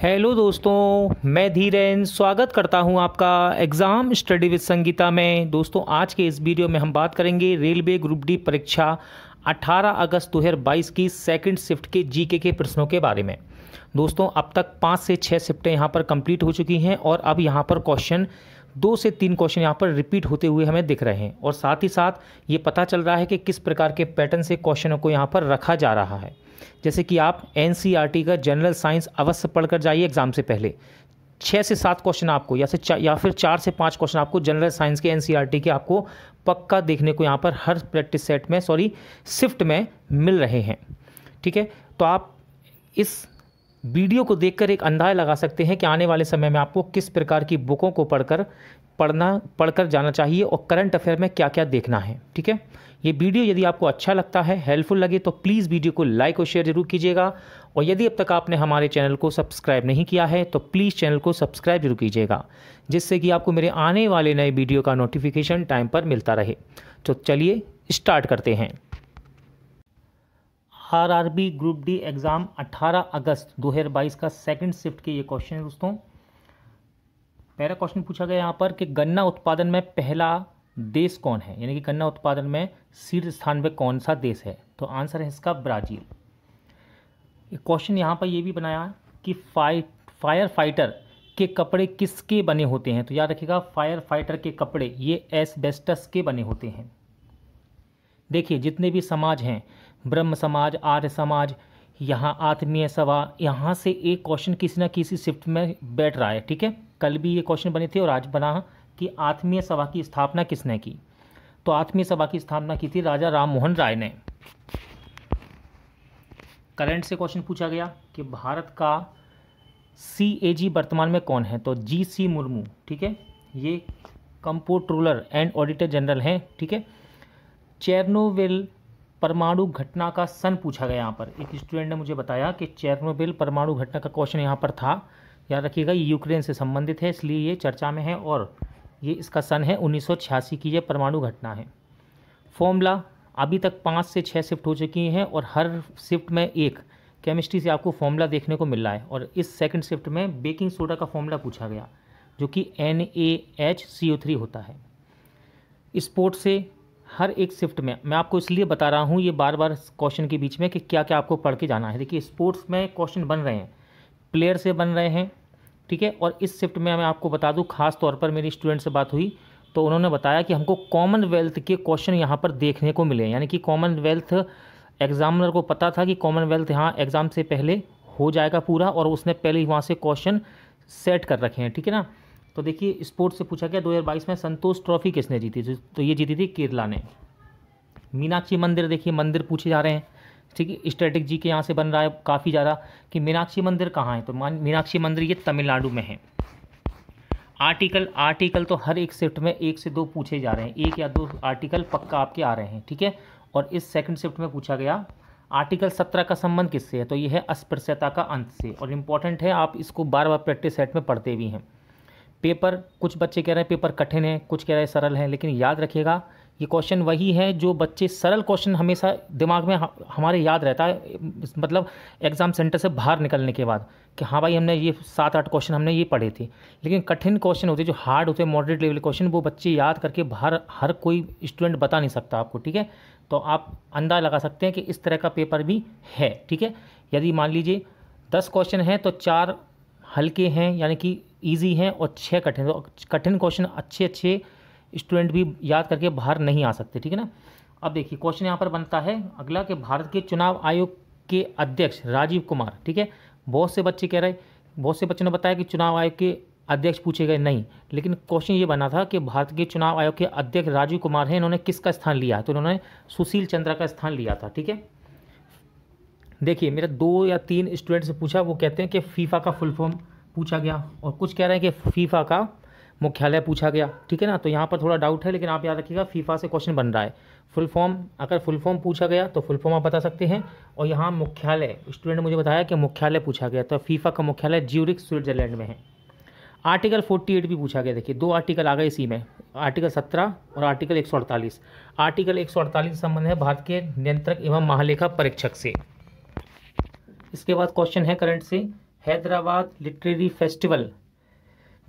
hello दोस्तों मैं धीरेन स्वागत करता हूं आपका एग्ज़ाम स्टडी विद संगीता में दोस्तों आज के इस वीडियो में हम बात करेंगे रेलवे ग्रुप डी परीक्षा 18 अगस्त 2022 की सेकंड शिफ्ट के जीके के प्रश्नों के बारे में दोस्तों अब तक पाँच से छः शिफ्टें यहाँ पर कंप्लीट हो चुकी हैं और अब यहाँ पर क्वेश्चन दो से तीन क्वेश्चन यहाँ पर रिपीट होते हुए हमें दिख रहे हैं और साथ ही साथ ये पता चल रहा है कि किस प्रकार के पैटर्न से क्वेश्चनों को यहाँ पर रखा जा रहा है जैसे कि आप एन e का जनरल साइंस अवश्य पढ़कर जाइए एग्ज़ाम से पहले छः से सात क्वेश्चन आपको या से या फिर चार से पाँच क्वेश्चन आपको जनरल साइंस के एन e के आपको पक्का देखने को यहाँ पर हर प्रैक्टिस सेट में सॉरी शिफ्ट में मिल रहे हैं ठीक है तो आप इस वीडियो को देखकर एक अंदाज़ लगा सकते हैं कि आने वाले समय में आपको किस प्रकार की बुकों को पढ़कर पढ़ना पढ़कर जाना चाहिए और करंट अफेयर में क्या क्या देखना है ठीक है ये वीडियो यदि आपको अच्छा लगता है हेल्पफुल लगे तो प्लीज़ वीडियो को लाइक और शेयर जरूर कीजिएगा और यदि अब तक आपने हमारे चैनल को सब्सक्राइब नहीं किया है तो प्लीज़ चैनल को सब्सक्राइब जरूर कीजिएगा जिससे कि आपको मेरे आने वाले नए वीडियो का नोटिफिकेशन टाइम पर मिलता रहे तो चलिए स्टार्ट करते हैं आरआरबी ग्रुप डी एग्ज़ाम 18 अगस्त 2022 का सेकंड शिफ्ट के ये क्वेश्चन है दोस्तों पहला क्वेश्चन पूछा गया यहाँ पर कि गन्ना उत्पादन में पहला देश कौन है यानी कि गन्ना उत्पादन में शीर्ष स्थान पर कौन सा देश है तो आंसर है इसका ब्राज़ील क्वेश्चन यहाँ पर ये भी बनाया कि फाइट फायर फाइटर के कपड़े किसके बने होते हैं तो याद रखिएगा फायर फाइटर के कपड़े ये एसबेस्टस के बने होते हैं देखिए जितने भी समाज हैं ब्रह्म समाज आर्य समाज यहाँ आत्मीय सभा यहाँ से एक क्वेश्चन किसी ना किसी शिफ्ट में बैठ रहा है ठीक है कल भी ये क्वेश्चन बने थे और आज बना कि आत्मीय सभा की स्थापना किसने की तो आत्मीय सभा की स्थापना की थी राजा राम मोहन राय ने करंट से क्वेश्चन पूछा गया कि भारत का सी ए जी वर्तमान में कौन है तो जी सी मुर्मू ठीक है ये कंपोट्रोलर एंड ऑडिटर जनरल हैं ठीक है चेरनोविल परमाणु घटना का सन पूछा गया यहाँ पर एक स्टूडेंट ने मुझे बताया कि चेरनोबिल परमाणु घटना का क्वेश्चन यहाँ पर था याद रखिएगा ये यूक्रेन से संबंधित है इसलिए ये चर्चा में है और ये इसका सन है उन्नीस की ये परमाणु घटना है फॉर्मूला अभी तक पाँच से छः शिफ्ट हो चुकी हैं और हर शिफ्ट में एक केमिस्ट्री से आपको फॉर्मूला देखने को मिल रहा है और इस सेकंड शिफ्ट में बेकिंग सोडा का फॉर्मूला पूछा गया जो कि N A H C O three होता है स्पोर्ट से हर एक शिफ्ट में मैं आपको इसलिए बता रहा हूँ ये बार बार क्वेश्चन के बीच में कि क्या क्या आपको पढ़ के जाना है देखिए स्पोर्ट्स में क्वेश्चन बन रहे हैं प्लेयर से बन रहे हैं ठीक है और इस शिफ्ट में मैं आपको बता दूँ खास तौर पर मेरी स्टूडेंट से बात हुई तो उन्होंने बताया कि हमको कॉमनवेल्थ के क्वेश्चन यहाँ पर देखने को मिले यानी कि कॉमनवेल्थ एग्जामिनर को पता था कि कॉमनवेल्थ यहाँ एग्ज़ाम से पहले हो जाएगा पूरा और उसने पहले ही वहाँ से क्वेश्चन सेट कर रखे हैं ठीक है ना तो देखिए स्पोर्ट्स से पूछा गया 2022 में संतोष ट्रॉफी किसने जीती थी तो ये जीती थी केरला ने मीनाक्षी मंदिर देखिए मंदिर पूछे जा रहे हैं ठीक है स्ट्रेटिक जी के यहाँ से बन रहा है काफ़ी ज़्यादा कि मीनाक्षी मंदिर कहाँ है तो मीनाक्षी मंदिर ये तमिलनाडु में है आर्टिकल आर्टिकल तो हर एक शिफ्ट में एक से दो पूछे जा रहे हैं एक या दो आर्टिकल पक्का आपके आ रहे हैं ठीक है और इस सेकंड शिफ्ट में पूछा गया आर्टिकल सत्रह का संबंध किससे है तो ये है अस्पृश्यता का अंत से और इम्पॉर्टेंट है आप इसको बार बार प्रैक्टिस सेट में पढ़ते भी हैं पेपर कुछ बच्चे कह रहे हैं पेपर कठिन है कुछ कह रहे हैं सरल है लेकिन याद रखिएगा ये क्वेश्चन वही है जो बच्चे सरल क्वेश्चन हमेशा दिमाग में हमारे याद रहता है मतलब एग्ज़ाम सेंटर से बाहर निकलने के बाद कि हाँ भाई हमने ये सात आठ क्वेश्चन हमने ये पढ़े थे लेकिन कठिन क्वेश्चन होते जो हार्ड होते मॉडरेट लेवल क्वेश्चन वो बच्चे याद करके बाहर हर कोई स्टूडेंट बता नहीं सकता आपको ठीक है तो आप अंदाज़ लगा सकते हैं कि इस तरह का पेपर भी है ठीक है यदि मान लीजिए दस क्वेश्चन हैं तो चार हल्के हैं यानी कि ईजी हैं और छः कठिन तो कठिन क्वेश्चन अच्छे अच्छे स्टूडेंट भी याद करके बाहर नहीं आ सकते ठीक है ना अब देखिए क्वेश्चन यहाँ पर बनता है अगला कि भारत के चुनाव आयोग के अध्यक्ष राजीव कुमार ठीक है बहुत से बच्चे कह रहे बहुत से बच्चों ने बताया कि चुनाव आयोग के अध्यक्ष पूछे गए नहीं लेकिन क्वेश्चन ये बना था कि भारत के चुनाव आयोग के अध्यक्ष राजीव कुमार हैं इन्होंने किसका स्थान लिया तो इन्होंने सुशील चंद्रा का स्थान लिया था ठीक है देखिए मेरा दो या तीन स्टूडेंट से पूछा वो कहते हैं कि फीफा का फुल फॉर्म पूछा गया और कुछ कह रहे हैं कि फीफा का मुख्यालय पूछा गया ठीक है ना तो यहाँ पर थोड़ा डाउट है लेकिन आप याद रखिएगा फीफा से क्वेश्चन बन रहा है फुल फॉर्म अगर फुल फॉर्म पूछा गया तो फुल फॉर्म आप बता सकते हैं और यहाँ मुख्यालय स्टूडेंट ने मुझे बताया कि मुख्यालय पूछा गया तो फीफा का मुख्यालय ज्यूरिक स्विट्जरलैंड में है आर्टिकल 48 भी पूछा गया देखिए दो आर्टिकल आ गए इसी में आर्टिकल 17 और आर्टिकल 148 आर्टिकल 148 संबंध है भारत के नियंत्रक एवं महालेखा परीक्षक से इसके बाद क्वेश्चन है करंट से हैदराबाद लिटरेरी फेस्टिवल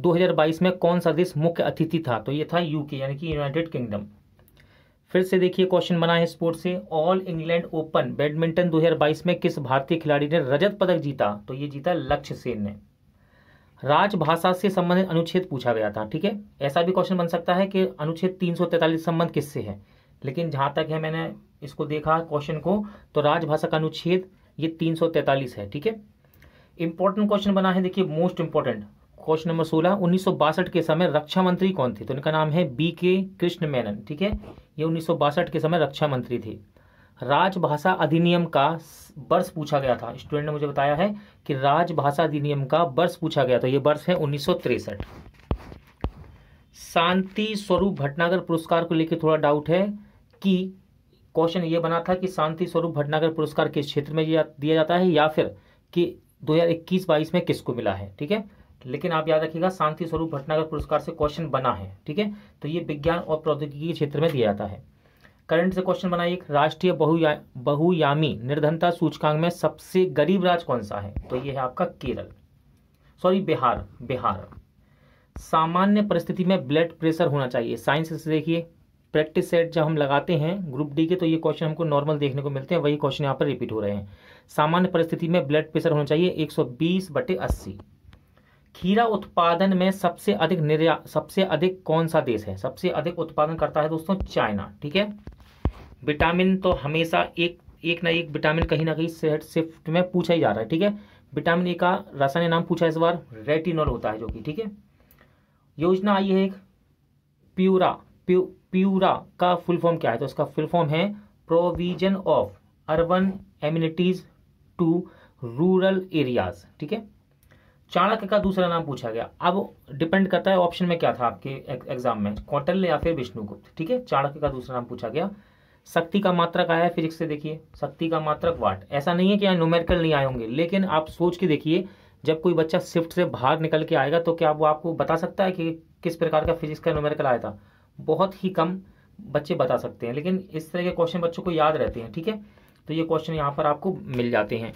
2022 में कौन सा देश मुख्य अतिथि था तो ये था यूके यानी कि यूनाइटेड किंगडम फिर से देखिए क्वेश्चन बना है स्पोर्ट्स से ऑल इंग्लैंड ओपन बैडमिंटन 2022 में किस भारतीय खिलाड़ी ने रजत पदक जीता तो ये जीता लक्ष्य सेन ने राजभाषा से संबंधित अनुच्छेद पूछा गया था ठीक है ऐसा भी क्वेश्चन बन सकता है कि अनुच्छेद तीन संबंध किससे है लेकिन जहाँ तक है मैंने इसको देखा क्वेश्चन को तो राजभाषा का अनुच्छेद ये तीन है ठीक है इंपॉर्टेंट क्वेश्चन बना है देखिए मोस्ट इंपॉर्टेंट क्वेश्चन नंबर सोलह उन्नीस के समय रक्षा मंत्री कौन थे तो इनका नाम है बी के कृष्ण मेनन ठीक है ये उन्नीस के समय रक्षा मंत्री थे राजभाषा अधिनियम का वर्ष पूछा गया था स्टूडेंट ने मुझे बताया है कि राजभाषा अधिनियम का वर्ष पूछा गया था ये वर्ष है उन्नीस शांति स्वरूप भटनागर पुरस्कार को लेकर थोड़ा डाउट है कि क्वेश्चन ये बना था कि शांति स्वरूप भटनागर पुरस्कार किस क्षेत्र में दिया जाता है या फिर कि दो हजार इक्कीस बाईस में किसको मिला है ठीक है लेकिन आप याद रखिएगा शांति स्वरूप भटनागर पुरस्कार से क्वेश्चन बना है ठीक है तो ये विज्ञान और प्रौद्योगिकी के क्षेत्र में दिया जाता है करंट से क्वेश्चन बनाइए राष्ट्रीय बहुया बहुयामी निर्धनता सूचकांक में सबसे गरीब राज्य कौन सा है तो ये है आपका केरल सॉरी बिहार बिहार सामान्य परिस्थिति में ब्लड प्रेशर होना चाहिए साइंस से देखिए प्रैक्टिस सेट जब हम लगाते हैं ग्रुप डी के तो ये क्वेश्चन हमको नॉर्मल देखने को मिलते हैं वही क्वेश्चन यहाँ पर रिपीट हो रहे हैं सामान्य परिस्थिति में ब्लड प्रेशर होना चाहिए एक सौ बीस बटे अस्सी खीरा उत्पादन में सबसे अधिक निर्यात सबसे अधिक कौन सा देश है सबसे अधिक उत्पादन करता है दोस्तों चाइना ठीक है विटामिन तो हमेशा एक एक ना एक विटामिन कहीं ना कहीं सेट शिफ्ट में पूछा ही जा रहा है ठीक है विटामिन ए का रासायनिक नाम पूछा इस बार रेटिनॉल होता है जो कि ठीक है योजना आई है एक प्यूरा प्यूरा का फुल फॉर्म क्या है तो इसका फुल फॉर्म है provision of urban amenities to rural areas ठीक है चाणक्य का दूसरा नाम पूछा गया अब डिपेंड करता है ऑप्शन में क्या था आपके एग्जाम में कौटल्य या फिर विष्णुगुप्त ठीक है चाणक्य का दूसरा नाम पूछा गया शक्ति का मात्रक आया है फिजिक्स से देखिए शक्ति का मात्रक वाट ऐसा नहीं है कि यहाँ न्यूमेरिकल नहीं आए होंगे लेकिन आप सोच के देखिए जब कोई बच्चा शिफ्ट से बाहर निकल के आएगा तो क्या वो आपको बता सकता है कि किस प्रकार का फिजिक्स का न्यूमेरिकल आया था बहुत ही कम बच्चे बता सकते हैं लेकिन इस तरह के क्वेश्चन बच्चों को याद रहते हैं ठीक है तो ये क्वेश्चन यहाँ पर आपको मिल जाते हैं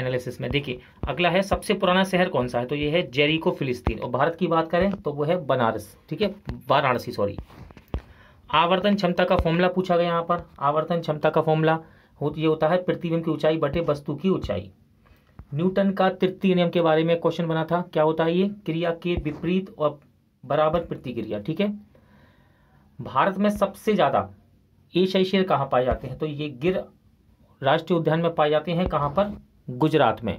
एनालिसिस में देखिए अगला है सबसे पुराना शहर कौन सा है तो ये है जेरिको फिलिस्तीन और भारत की बात करें तो वो है बनारस ठीक है वाराणसी सॉरी आवर्तन क्षमता का फॉर्मूला पूछा गया यहाँ पर आवर्तन क्षमता का फॉर्मूला हो ये होता है प्रतिबिंब की ऊंचाई बटे वस्तु की ऊंचाई न्यूटन का तृतीय नियम के बारे में क्वेश्चन बना था क्या होता है ये क्रिया के विपरीत और बराबर प्रतिक्रिया ठीक है भारत में सबसे ज़्यादा एशियाई शेर कहाँ पाए जाते हैं तो ये गिर राष्ट्रीय उद्यान में पाए जाते हैं कहाँ पर गुजरात में